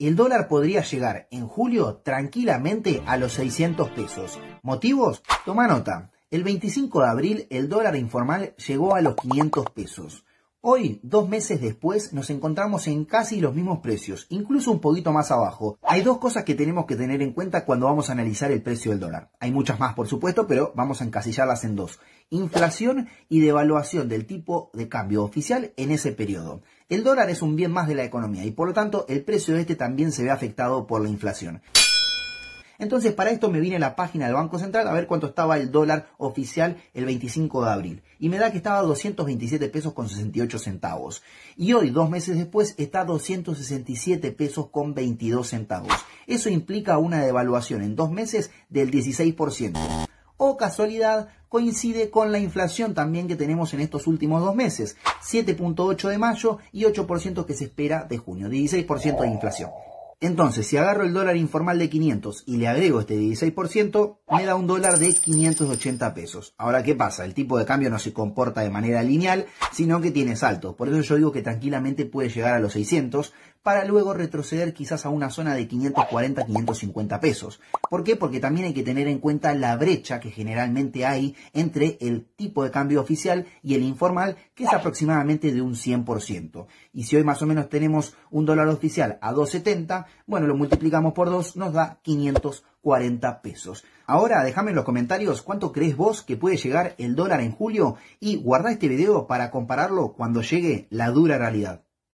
el dólar podría llegar en julio tranquilamente a los 600 pesos. ¿Motivos? Toma nota. El 25 de abril el dólar informal llegó a los 500 pesos. Hoy, dos meses después, nos encontramos en casi los mismos precios, incluso un poquito más abajo. Hay dos cosas que tenemos que tener en cuenta cuando vamos a analizar el precio del dólar. Hay muchas más, por supuesto, pero vamos a encasillarlas en dos. Inflación y devaluación del tipo de cambio oficial en ese periodo. El dólar es un bien más de la economía y por lo tanto el precio de este también se ve afectado por la inflación. Entonces, para esto me vine a la página del Banco Central a ver cuánto estaba el dólar oficial el 25 de abril. Y me da que estaba a 227 pesos con 68 centavos. Y hoy, dos meses después, está a 267 pesos con 22 centavos. Eso implica una devaluación en dos meses del 16%. O casualidad, coincide con la inflación también que tenemos en estos últimos dos meses, 7.8 de mayo y 8% que se espera de junio, 16% de inflación. Entonces, si agarro el dólar informal de 500 y le agrego este 16%, me da un dólar de 580 pesos. Ahora, ¿qué pasa? El tipo de cambio no se comporta de manera lineal, sino que tiene saltos. Por eso yo digo que tranquilamente puede llegar a los 600 para luego retroceder quizás a una zona de 540, 550 pesos. ¿Por qué? Porque también hay que tener en cuenta la brecha que generalmente hay entre el tipo de cambio oficial y el informal, que es aproximadamente de un 100%. Y si hoy más o menos tenemos un dólar oficial a 270, bueno, lo multiplicamos por 2, nos da 500 pesos. Ahora déjame en los comentarios cuánto crees vos que puede llegar el dólar en julio y guarda este video para compararlo cuando llegue la dura realidad.